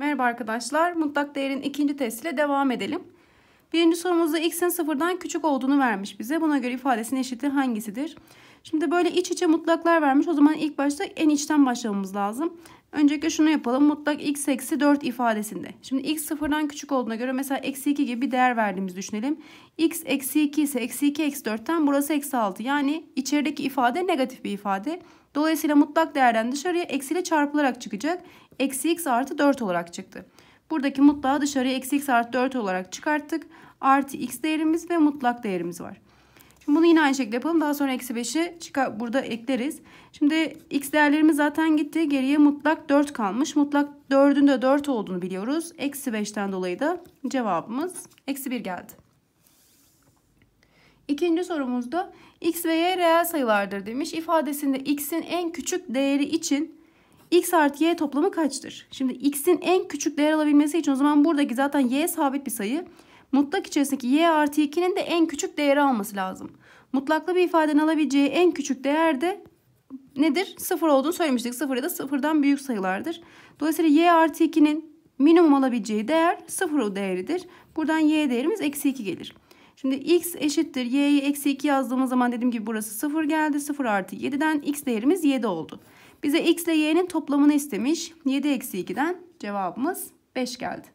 Merhaba arkadaşlar. Mutlak değerin ikinci testiyle devam edelim. Birinci sorumuzda x'in sıfırdan küçük olduğunu vermiş bize. Buna göre ifadesinin eşiti hangisidir? Şimdi böyle iç içe mutlaklar vermiş. O zaman ilk başta en içten başlamamız lazım. Öncelikle şunu yapalım. Mutlak x eksi 4 ifadesinde. Şimdi x sıfırdan küçük olduğuna göre mesela eksi 2 gibi bir değer verdiğimizi düşünelim. x eksi 2 ise eksi 2 eksi 4'ten burası eksi 6. Yani içerideki ifade negatif bir ifade. Dolayısıyla mutlak değerden dışarıya eksiyle çarpılarak çıkacak eksi x artı 4 olarak çıktı. Buradaki mutlağı dışarıya eksi x artı 4 olarak çıkarttık. Artı x değerimiz ve mutlak değerimiz var. Şimdi bunu yine aynı şekilde yapalım. Daha sonra eksi 5'i burada ekleriz. Şimdi x değerlerimiz zaten gitti. Geriye mutlak 4 kalmış. Mutlak 4'ün de 4 olduğunu biliyoruz. Eksi 5'ten dolayı da cevabımız eksi 1 geldi. İkinci sorumuzda x ve y reel sayılardır demiş. İfadesinde x'in en küçük değeri için x artı y toplamı kaçtır? Şimdi x'in en küçük değer alabilmesi için o zaman buradaki zaten y sabit bir sayı. Mutlak içerisindeki y artı 2'nin de en küçük değeri alması lazım. Mutlaklı bir ifadenin alabileceği en küçük değer de nedir? Sıfır olduğunu söylemiştik. Sıfır ya da sıfırdan büyük sayılardır. Dolayısıyla y artı 2'nin minimum alabileceği değer sıfır o değeridir. Buradan y değerimiz eksi 2 gelir. Şimdi x eşittir y'yi eksi 2 yazdığımız zaman dediğim gibi burası 0 geldi. 0 artı 7'den x değerimiz 7 oldu. Bize x ile y'nin toplamını istemiş. 7 eksi 2'den cevabımız 5 geldi.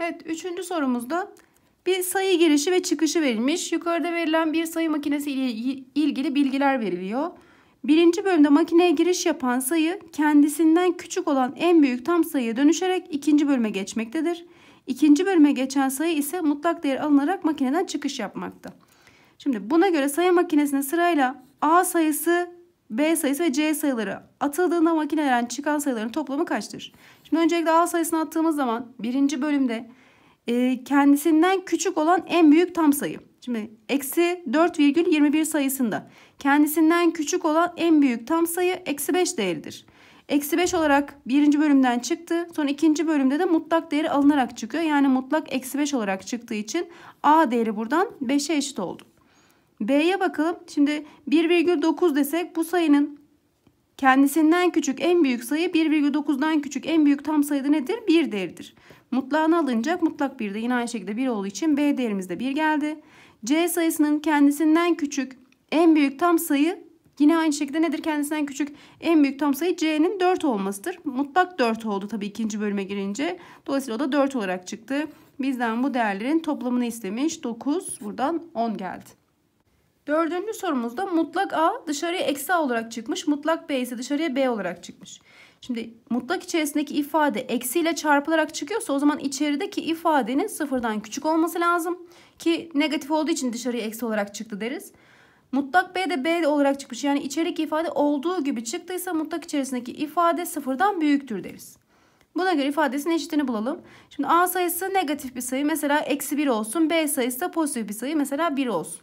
Evet üçüncü sorumuzda bir sayı girişi ve çıkışı verilmiş. Yukarıda verilen bir sayı makinesi ile ilgili bilgiler veriliyor. Birinci bölümde makineye giriş yapan sayı kendisinden küçük olan en büyük tam sayıya dönüşerek ikinci bölüme geçmektedir. İkinci bölüme geçen sayı ise mutlak değer alınarak makineden çıkış yapmakta. Şimdi buna göre sayı makinesine sırayla A sayısı B sayısı ve C sayıları atıldığında makineden çıkan sayıların toplamı kaçtır? Şimdi öncelikle A sayısını attığımız zaman birinci bölümde e, kendisinden küçük olan en büyük tam sayı. Şimdi eksi 4,21 sayısında kendisinden küçük olan en büyük tam sayı eksi 5 değeridir. Eksi 5 olarak birinci bölümden çıktı. Sonra ikinci bölümde de mutlak değeri alınarak çıkıyor. Yani mutlak eksi 5 olarak çıktığı için A değeri buradan 5'e eşit oldu. B'ye bakalım. Şimdi 1,9 desek bu sayının kendisinden küçük en büyük sayı 1,9'dan küçük en büyük tam sayıda nedir? 1 değeridir. Mutlağını alınacak mutlak 1'de yine aynı şekilde 1 olduğu için B değerimiz de 1 geldi. C sayısının kendisinden küçük en büyük tam sayı yine aynı şekilde nedir? Kendisinden küçük en büyük tam sayı C'nin 4 olmasıdır. Mutlak 4 oldu tabii ikinci bölüme girince. Dolayısıyla o da 4 olarak çıktı. Bizden bu değerlerin toplamını istemiş. 9 buradan 10 geldi. Dördüncü sorumuzda mutlak A dışarıya eksi A olarak çıkmış. Mutlak B ise dışarıya B olarak çıkmış. Şimdi mutlak içerisindeki ifade eksiyle çarpılarak çıkıyorsa o zaman içerideki ifadenin sıfırdan küçük olması lazım. Ki negatif olduğu için dışarıya eksi olarak çıktı deriz. Mutlak B de B olarak çıkmış. Yani içerik ifade olduğu gibi çıktıysa mutlak içerisindeki ifade sıfırdan büyüktür deriz. Buna göre ifadesinin eşitini bulalım. Şimdi A sayısı negatif bir sayı mesela eksi 1 olsun. B sayısı da pozitif bir sayı mesela 1 olsun.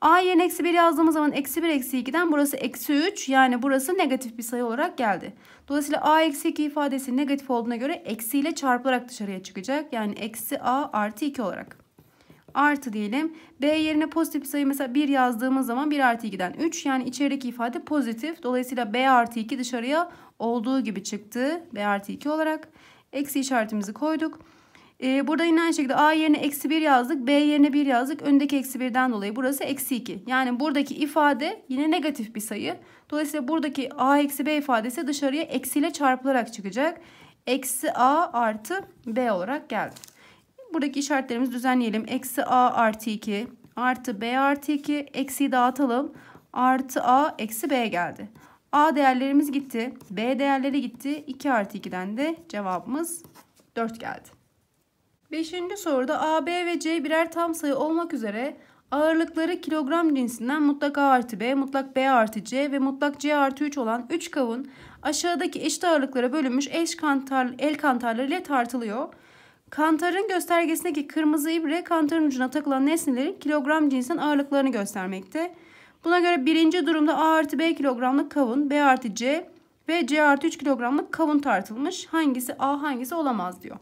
A yerine eksi 1 yazdığımız zaman eksi 1 eksi 2'den burası eksi 3. Yani burası negatif bir sayı olarak geldi. Dolayısıyla A eksi 2 ifadesi negatif olduğuna göre eksi ile çarpılarak dışarıya çıkacak. Yani eksi A artı 2 olarak. Artı diyelim. B yerine pozitif bir sayı mesela 1 yazdığımız zaman 1 artı 2'den 3. Yani içerideki ifade pozitif. Dolayısıyla B artı 2 dışarıya olduğu gibi çıktı. B artı 2 olarak. Eksi işaretimizi koyduk. E, burada yine aynı şekilde A yerine eksi 1 yazdık. B yerine 1 yazdık. Öndeki eksi 1'den dolayı burası eksi 2. Yani buradaki ifade yine negatif bir sayı. Dolayısıyla buradaki A eksi B ifadesi dışarıya eksiyle çarpılarak çıkacak. Eksi A artı B olarak geldi. Buradaki işaretlerimizi düzenleyelim. Eksi A artı 2 artı B artı 2 eksiyi dağıtalım. Artı A eksi B geldi. A değerlerimiz gitti. B değerleri gitti. 2 artı 2'den de cevabımız 4 geldi. Beşinci soruda A, B ve C birer tam sayı olmak üzere ağırlıkları kilogram cinsinden mutlak A artı B, mutlak B artı C ve mutlak C artı 3 olan 3 kavun aşağıdaki eşit ağırlıklara bölünmüş eş kantar, el kantarları ile tartılıyor. Kantarın göstergesindeki kırmızı ibre kantarın ucuna takılan nesnelerin kilogram cinsinden ağırlıklarını göstermekte. Buna göre birinci durumda A artı B kilogramlık kavun, B artı C ve C artı 3 kilogramlık kavun tartılmış. Hangisi A hangisi olamaz diyor.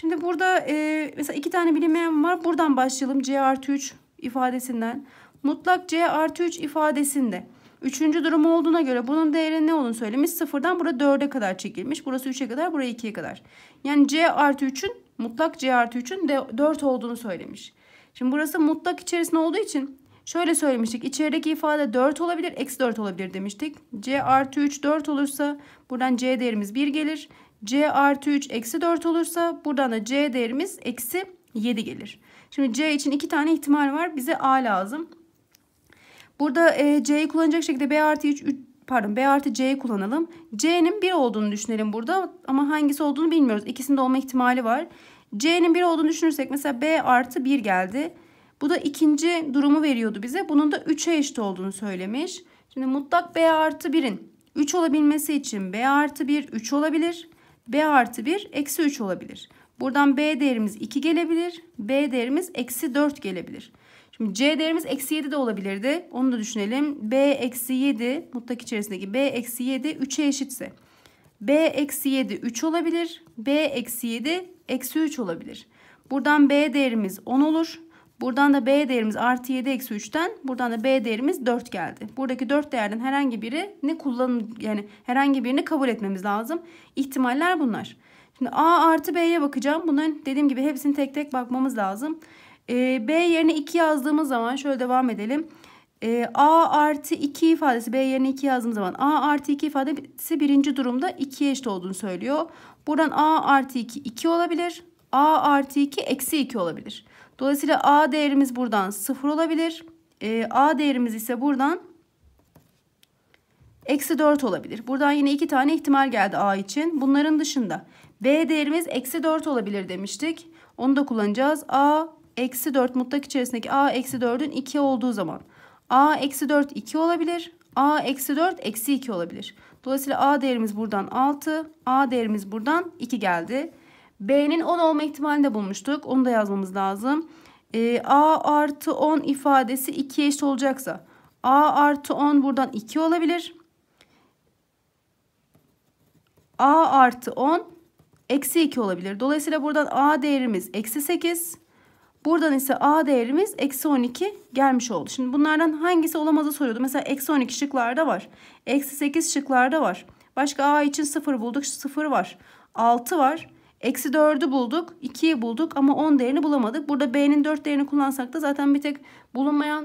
Şimdi burada e, mesela iki tane bilinmeyen var. Buradan başlayalım C artı 3 ifadesinden. Mutlak C artı 3 ifadesinde. Üçüncü durum olduğuna göre bunun değeri ne olduğunu söylemiş. Sıfırdan burada dörde kadar çekilmiş. Burası üçe kadar, buraya ikiye kadar. Yani C artı 3'ün, mutlak C artı 3'ün dört olduğunu söylemiş. Şimdi burası mutlak içerisinde olduğu için şöyle söylemiştik. İçerideki ifade 4 olabilir, eksi 4 olabilir demiştik. C artı 3 4 olursa buradan C değerimiz 1 gelir. C artı 3 eksi 4 olursa buradan da C değerimiz eksi 7 gelir. Şimdi C için iki tane ihtimal var. Bize A lazım. Burada e, C'yi kullanacak şekilde B artı 3, 3 pardon B artı C'yi kullanalım. C'nin 1 olduğunu düşünelim burada ama hangisi olduğunu bilmiyoruz. İkisinde olma ihtimali var. C'nin 1 olduğunu düşünürsek mesela B artı 1 geldi. Bu da ikinci durumu veriyordu bize. Bunun da 3'e eşit olduğunu söylemiş. Şimdi mutlak B artı 1'in 3 olabilmesi için B artı 1 3 olabilir. B artı 1 eksi 3 olabilir. Buradan B değerimiz 2 gelebilir. B değerimiz eksi 4 gelebilir. Şimdi C değerimiz eksi 7 de olabilirdi. Onu da düşünelim. B eksi 7 mutlak içerisindeki B eksi 7 3'e eşitse. B eksi 7 3 olabilir. B eksi 7 eksi 3 olabilir. Buradan B değerimiz 10 olur. Buradan da B değerimiz artı 7 eksi 3'ten buradan da B değerimiz 4 geldi. Buradaki 4 değerden herhangi birini kullanın yani herhangi birini kabul etmemiz lazım. İhtimaller bunlar. Şimdi A artı B'ye bakacağım. Bunların dediğim gibi hepsini tek tek bakmamız lazım. Ee, B yerine 2 yazdığımız zaman şöyle devam edelim. Ee, A artı 2 ifadesi B yerine 2 yazdığım zaman A artı 2 ifadesi birinci durumda 2'ye eşit olduğunu söylüyor. Buradan A artı 2 2 olabilir. A artı 2 eksi 2 olabilir. Dolayısıyla A değerimiz buradan 0 olabilir. E, A değerimiz ise buradan eksi 4 olabilir. Buradan yine iki tane ihtimal geldi A için. Bunların dışında B değerimiz eksi 4 olabilir demiştik. Onu da kullanacağız. A eksi 4 mutlak içerisindeki A eksi 4'ün 2 olduğu zaman. A eksi 4 2 olabilir. A eksi 4 eksi 2 olabilir. Dolayısıyla A değerimiz buradan 6. A değerimiz buradan 2 geldi. B'nin 10 olma ihtimalini de bulmuştuk. Onu da yazmamız lazım. E, A artı 10 ifadesi 2 eşit olacaksa A artı 10 buradan 2 olabilir. A artı 10 eksi 2 olabilir. Dolayısıyla buradan A değerimiz eksi 8. Buradan ise A değerimiz eksi 12 gelmiş oldu. Şimdi bunlardan hangisi olamazı soruyordu. Mesela eksi 12 şıklarda var. Eksi 8 şıklarda var. Başka A için 0 bulduk 0 var. 6 var. Eksi 4'ü bulduk. 2'yi bulduk ama 10 değerini bulamadık. Burada B'nin 4 değerini kullansak da zaten bir tek bulunmayan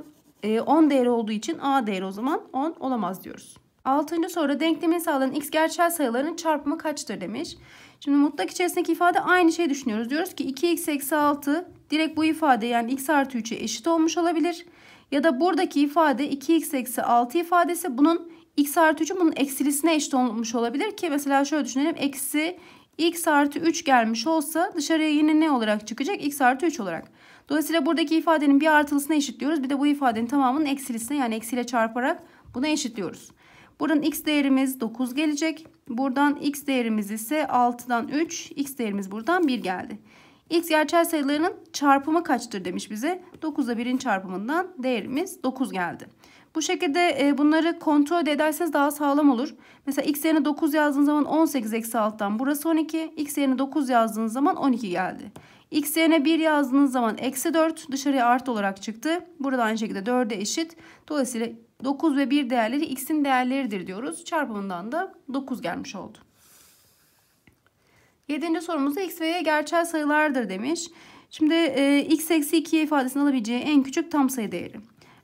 10 e, değeri olduğu için A değeri o zaman 10 olamaz diyoruz. 6. soruda denklemin sağlanan x gerçel sayıların çarpımı kaçtır demiş. Şimdi mutlak içerisindeki ifade aynı şey düşünüyoruz. Diyoruz ki 2x eksi 6 direkt bu ifade yani x artı 3'e eşit olmuş olabilir. Ya da buradaki ifade 2x eksi 6 ifadesi bunun x artı 3'ün bunun eksilisine eşit olmuş olabilir ki mesela şöyle düşünelim. Eksi x artı 3 gelmiş olsa dışarıya yine ne olarak çıkacak? x artı 3 olarak. Dolayısıyla buradaki ifadenin bir artılısına eşitliyoruz. Bir de bu ifadenin tamamının eksilisine yani eksiyle çarparak buna eşitliyoruz. Buranın x değerimiz 9 gelecek. Buradan x değerimiz ise 6'dan 3. x değerimiz buradan 1 geldi. x gerçel sayılarının çarpımı kaçtır demiş bize. 9'da 1'in çarpımından değerimiz 9 geldi. Bu şekilde e, bunları kontrol ederseniz daha sağlam olur. Mesela x yerine 9 yazdığınız zaman 18 eksi alttan burası 12. x yerine 9 yazdığınız zaman 12 geldi. x yerine 1 yazdığınız zaman eksi 4 dışarıya artı olarak çıktı. Burada aynı şekilde 4'e eşit. Dolayısıyla 9 ve 1 değerleri x'in değerleridir diyoruz. Çarpımından da 9 gelmiş oldu. Yedinci sorumuzda x ve y gerçel sayılardır demiş. Şimdi e, x eksi 2 ifadesini alabileceği en küçük tam sayı değeri.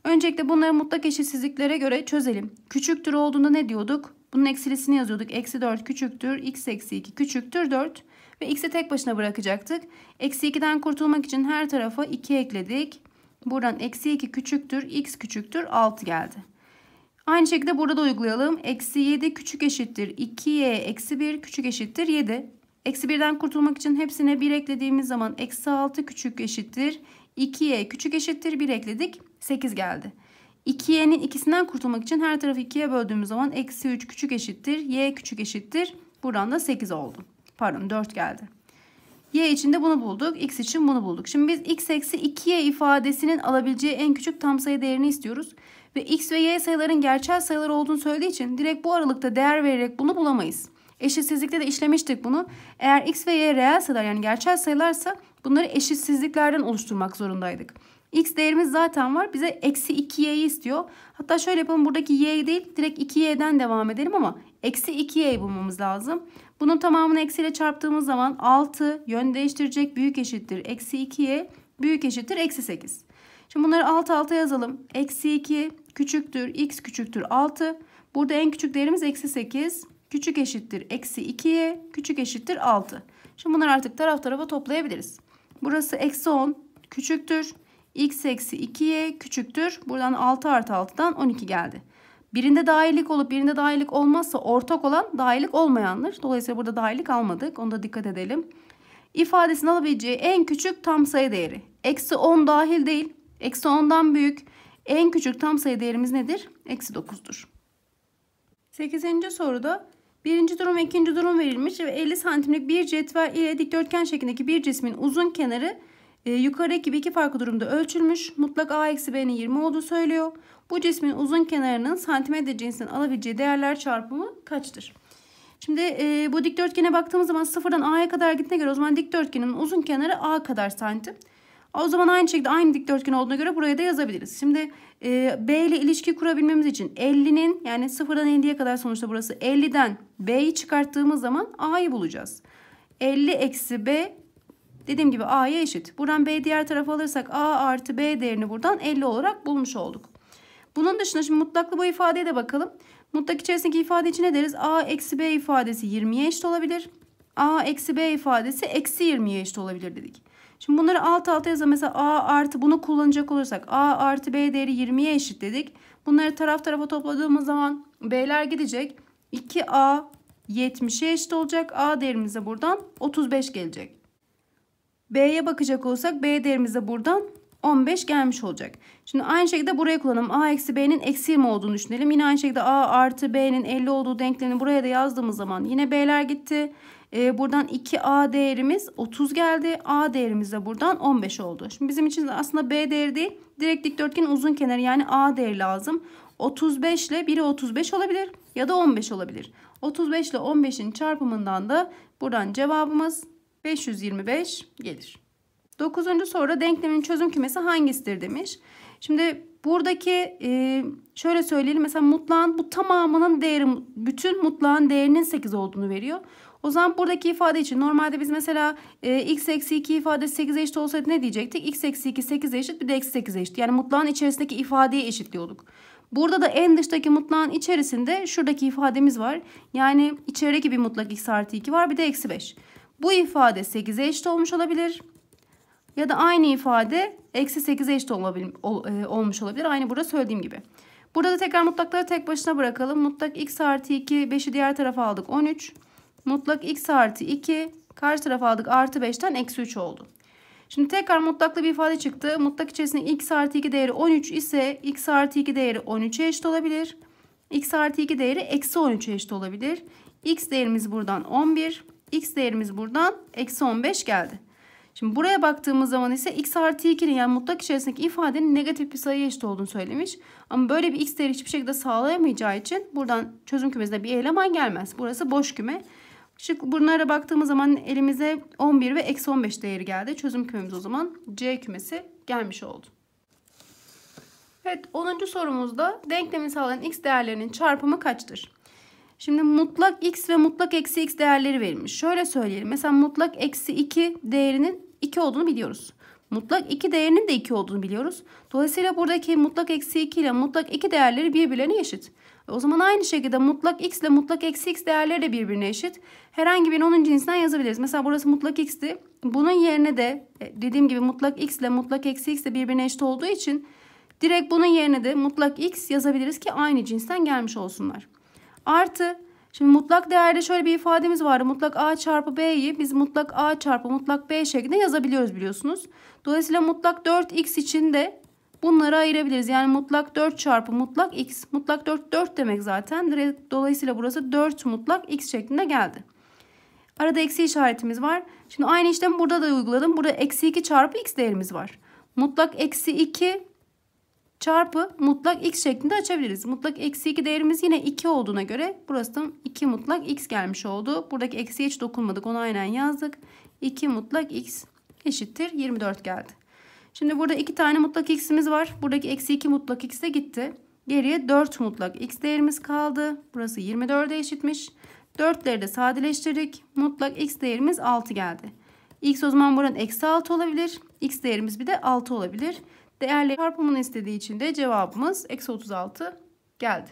Öncelikle bunları mutlak eşitsizliklere göre çözelim. Küçüktür olduğunda ne diyorduk? Bunun eksilisini yazıyorduk. Eksi 4 küçüktür. X eksi 2 küçüktür 4. Ve x'i tek başına bırakacaktık. Eksi 2'den kurtulmak için her tarafa 2 ekledik. Buradan eksi 2 küçüktür. X küçüktür 6 geldi. Aynı şekilde burada da uygulayalım. Eksi 7 küçük eşittir. 2y eksi 1 küçük eşittir 7. Eksi 1'den kurtulmak için hepsine 1 eklediğimiz zaman eksi 6 küçük eşittir. 2y küçük eşittir 1 ekledik. 8 geldi. 2y'nin ikisinden kurtulmak için her tarafı 2'ye böldüğümüz zaman eksi 3 küçük eşittir. y küçük eşittir. Buradan da 8 oldu. Pardon 4 geldi. y için de bunu bulduk. x için bunu bulduk. Şimdi biz x eksi 2y ifadesinin alabileceği en küçük tam sayı değerini istiyoruz. Ve x ve y sayıların gerçel sayılar olduğunu söylediği için direkt bu aralıkta değer vererek bunu bulamayız. Eşitsizlikte de işlemiştik bunu. Eğer x ve y reel sayılar yani gerçel sayılarsa bunları eşitsizliklerden oluşturmak zorundaydık. X değerimiz zaten var. Bize eksi 2y'yi istiyor. Hatta şöyle yapalım. Buradaki y değil direkt 2y'den devam edelim ama eksi 2 y bulmamız lazım. Bunun tamamını eksiyle çarptığımız zaman 6 yön değiştirecek büyük eşittir. Eksi 2y büyük eşittir. Eksi 8. Şimdi bunları alt alta yazalım. Eksi 2 küçüktür. X küçüktür 6. Burada en küçük değerimiz eksi 8. Küçük eşittir. Eksi y küçük eşittir 6. Şimdi bunları artık taraf tarafa toplayabiliriz. Burası eksi 10 küçüktür x eksi 2y küçüktür. Buradan 6 artı 6'dan 12 geldi. Birinde dahillik olup birinde dahillik olmazsa ortak olan dahillik olmayandır. Dolayısıyla burada dahillik almadık. Onu da dikkat edelim. İfadesini alabileceği en küçük tam sayı değeri. Eksi 10 dahil değil. Eksi 10'dan büyük. En küçük tam sayı değerimiz nedir? Eksi 9'dur. 8. soruda birinci durum ve ikinci durum verilmiş ve 50 santimlik bir cetvel ile dikdörtgen şeklindeki bir cismin uzun kenarı e, ee, yukarıdaki gibi iki farklı durumda ölçülmüş. Mutlak A eksi B'nin 20 olduğu söylüyor. Bu cismin uzun kenarının santimetre cinsinden alabileceği değerler çarpımı kaçtır? Şimdi e, bu dikdörtgene baktığımız zaman sıfırdan A'ya kadar gittiğine göre o zaman dikdörtgenin uzun kenarı A kadar santim. O zaman aynı şekilde aynı dikdörtgen olduğuna göre buraya da yazabiliriz. Şimdi e, B ile ilişki kurabilmemiz için 50'nin yani sıfırdan 50'ye kadar sonuçta burası 50'den B'yi çıkarttığımız zaman A'yı bulacağız. 50 eksi B Dediğim gibi A'ya eşit. Buradan B diğer tarafa alırsak A artı B değerini buradan 50 olarak bulmuş olduk. Bunun dışında şimdi mutlaklı bu ifadeye de bakalım. Mutlak içerisindeki ifade için ne deriz? A eksi B ifadesi 20'ye eşit olabilir. A eksi B ifadesi eksi 20'ye eşit olabilir dedik. Şimdi bunları alt alta yazalım. Mesela A artı bunu kullanacak olursak A artı B değeri 20'ye eşit dedik. Bunları taraf tarafa topladığımız zaman B'ler gidecek. 2A 70'e eşit olacak. A değerimize buradan 35 gelecek. B'ye bakacak olsak B değerimize buradan 15 gelmiş olacak. Şimdi aynı şekilde buraya kullanalım. A eksi B'nin eksi 20 olduğunu düşünelim. Yine aynı şekilde A artı B'nin 50 olduğu denklemini buraya da yazdığımız zaman yine B'ler gitti. Ee, buradan 2A değerimiz 30 geldi. A değerimiz de buradan 15 oldu. Şimdi bizim için aslında B değeri değil. Direkt dikdörtgen uzun kenarı yani A değeri lazım. 35 ile biri 35 olabilir ya da 15 olabilir. 35 ile 15'in çarpımından da buradan cevabımız 525 gelir. Dokuzuncu soruda denklemin çözüm kümesi hangisidir demiş. Şimdi buradaki e, şöyle söyleyelim mesela mutlağın bu tamamının değeri bütün mutlağın değerinin 8 olduğunu veriyor. O zaman buradaki ifade için normalde biz mesela e, x eksi 2 ifade 8 eşit olsaydı ne diyecektik? x eksi 2 8 eşit bir de eksi 8 eşit. Yani mutlağın içerisindeki ifadeyi eşitliyorduk. Burada da en dıştaki mutlağın içerisinde şuradaki ifademiz var. Yani içerideki bir mutlak x artı 2 var bir de eksi 5. Bu ifade 8'e eşit olmuş olabilir. Ya da aynı ifade eksi 8'e eşit olabil, ol, e, olmuş olabilir. Aynı burada söylediğim gibi. Burada da tekrar mutlakları tek başına bırakalım. Mutlak x artı 2, 5'i diğer tarafa aldık 13. Mutlak x artı 2, karşı tarafa aldık artı 5'ten eksi 3 oldu. Şimdi tekrar mutlaklı bir ifade çıktı. Mutlak içerisinde x artı 2 değeri 13 ise x artı 2 değeri 13'e eşit olabilir. x artı 2 değeri eksi 13'e eşit olabilir. x değerimiz buradan 11. X değerimiz buradan eksi 15 geldi. Şimdi buraya baktığımız zaman ise x artı 2'nin yani mutlak içerisindeki ifadenin negatif bir sayıya eşit olduğunu söylemiş. Ama böyle bir x değeri hiçbir şekilde sağlayamayacağı için buradan çözüm kümesinde bir eleman gelmez. Burası boş küme. Şimdi bunlara baktığımız zaman elimize 11 ve eksi 15 değeri geldi. Çözüm kümemiz o zaman C kümesi gelmiş oldu. Evet 10. sorumuzda denklemin sağlayan x değerlerinin çarpımı kaçtır? Şimdi mutlak x ve mutlak eksi x değerleri verilmiş. Şöyle söyleyelim. Mesela mutlak eksi 2 değerinin 2 olduğunu biliyoruz. Mutlak 2 değerinin de 2 olduğunu biliyoruz. Dolayısıyla buradaki mutlak eksi 2 ile mutlak 2 değerleri birbirlerine eşit. E, o zaman aynı şekilde mutlak x ile mutlak eksi x değerleri de birbirine eşit. Herhangi bir onun cinsinden yazabiliriz. Mesela burası mutlak x'ti. Bunun yerine de e, dediğim gibi mutlak x ile mutlak eksi x de birbirine eşit olduğu için direkt bunun yerine de mutlak x yazabiliriz ki aynı cinsten gelmiş olsunlar. Artı Şimdi mutlak değerde şöyle bir ifademiz var. Mutlak A çarpı B'yi biz mutlak A çarpı mutlak B şeklinde yazabiliyoruz biliyorsunuz. Dolayısıyla mutlak 4x için de bunları ayırabiliriz. Yani mutlak 4 çarpı mutlak x. Mutlak 4 4 demek zaten. Dolayısıyla burası 4 mutlak x şeklinde geldi. Arada eksi işaretimiz var. Şimdi aynı işlemi burada da uyguladım. Burada eksi 2 çarpı x değerimiz var. Mutlak eksi 2 çarpı mutlak x şeklinde açabiliriz. Mutlak eksi 2 değerimiz yine 2 olduğuna göre burası da 2 mutlak x gelmiş oldu. Buradaki eksiye hiç dokunmadık onu aynen yazdık. 2 mutlak x eşittir 24 geldi. Şimdi burada 2 tane mutlak x'imiz var. Buradaki eksi 2 mutlak x de gitti. Geriye 4 mutlak x değerimiz kaldı. Burası 24'e eşitmiş. 4'leri de sadeleştirdik. Mutlak x değerimiz 6 geldi. X o zaman buranın eksi 6 olabilir. X değerimiz bir de 6 olabilir. Değerli çarpımını istediği için de cevabımız eksi 36 geldi.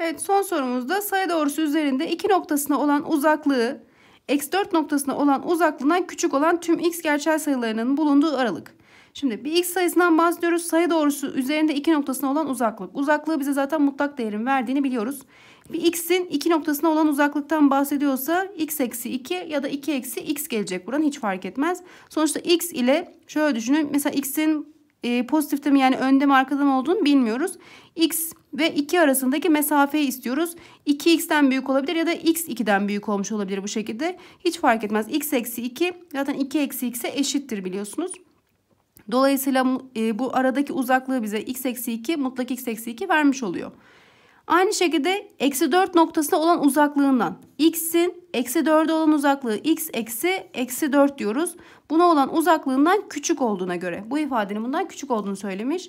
Evet son sorumuzda sayı doğrusu üzerinde iki noktasına olan uzaklığı eksi 4 noktasına olan uzaklığından küçük olan tüm x gerçel sayılarının bulunduğu aralık. Şimdi bir x sayısından bahsediyoruz. Sayı doğrusu üzerinde iki noktasına olan uzaklık. Uzaklığı bize zaten mutlak değerin verdiğini biliyoruz. Bir x'in iki noktasına olan uzaklıktan bahsediyorsa x eksi 2 ya da 2 eksi x gelecek buranın hiç fark etmez. Sonuçta x ile şöyle düşünün. Mesela x'in e, pozitifte mi yani önde mi arkada mı olduğunu bilmiyoruz. X ve 2 arasındaki mesafeyi istiyoruz. 2x'ten büyük olabilir ya da x 2'den büyük olmuş olabilir bu şekilde. Hiç fark etmez. x eksi 2 zaten 2 eksi x'e eşittir biliyorsunuz. Dolayısıyla e, bu aradaki uzaklığı bize x eksi 2 mutlak x eksi 2 vermiş oluyor. Aynı şekilde eksi 4 noktasına olan uzaklığından x'in eksi 4'e olan uzaklığı x eksi eksi 4 diyoruz. Buna olan uzaklığından küçük olduğuna göre bu ifadenin bundan küçük olduğunu söylemiş.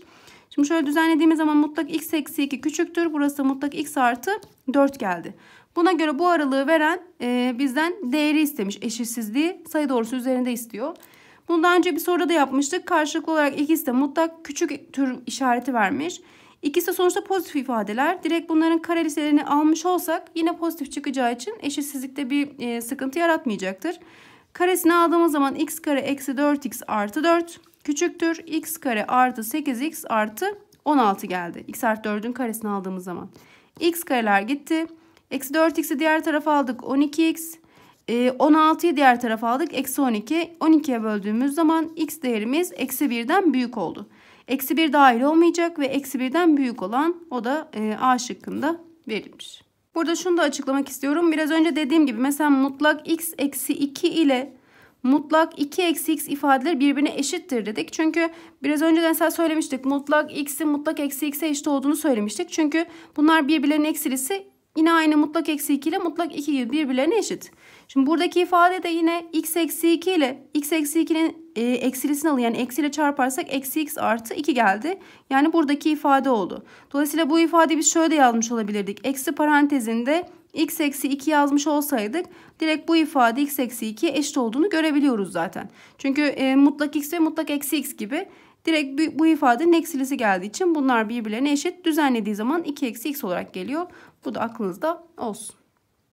Şimdi şöyle düzenlediğimiz zaman mutlak x eksi 2 küçüktür. Burası mutlak x artı 4 geldi. Buna göre bu aralığı veren e, bizden değeri istemiş. Eşitsizliği sayı doğrusu üzerinde istiyor. Bunu daha önce bir soruda da yapmıştık. Karşılıklı olarak ikisi de mutlak küçük tür işareti vermiş. İkisi sonuçta pozitif ifadeler. Direkt bunların karelisilerini almış olsak yine pozitif çıkacağı için eşitsizlikte bir e, sıkıntı yaratmayacaktır. Karesini aldığımız zaman x kare eksi 4x artı 4 küçüktür. x kare artı 8x artı 16 geldi. x artı 4'ün karesini aldığımız zaman. x kareler gitti. Eksi 4x'i diğer tarafa aldık 12x. 16'yı e, diğer tarafa aldık. Eksi 12. 12'ye böldüğümüz zaman x değerimiz eksi 1'den büyük oldu. Eksi 1 dahil olmayacak ve eksi 1'den büyük olan o da e, A şıkkında verilmiş. Burada şunu da açıklamak istiyorum. Biraz önce dediğim gibi mesela mutlak x eksi 2 ile mutlak 2 eksi x ifadeleri birbirine eşittir dedik. Çünkü biraz önce de mesela söylemiştik mutlak x'in mutlak eksi x'e eşit olduğunu söylemiştik. Çünkü bunlar birbirlerinin eksilisi yine aynı mutlak eksi 2 ile mutlak 2 gibi birbirlerine eşit. Şimdi buradaki ifade de yine x eksi 2 ile x eksi 2'nin e, eksilisini alın. Yani eksiyle çarparsak eksi x artı 2 geldi. Yani buradaki ifade oldu. Dolayısıyla bu ifadeyi biz şöyle de yazmış olabilirdik. Eksi parantezinde x eksi 2 yazmış olsaydık direkt bu ifade x eksi 2 eşit olduğunu görebiliyoruz zaten. Çünkü e, mutlak x ve mutlak eksi x gibi direkt bu ifadenin eksilisi geldiği için bunlar birbirlerine eşit. Düzenlediği zaman 2 eksi x olarak geliyor. Bu da aklınızda olsun.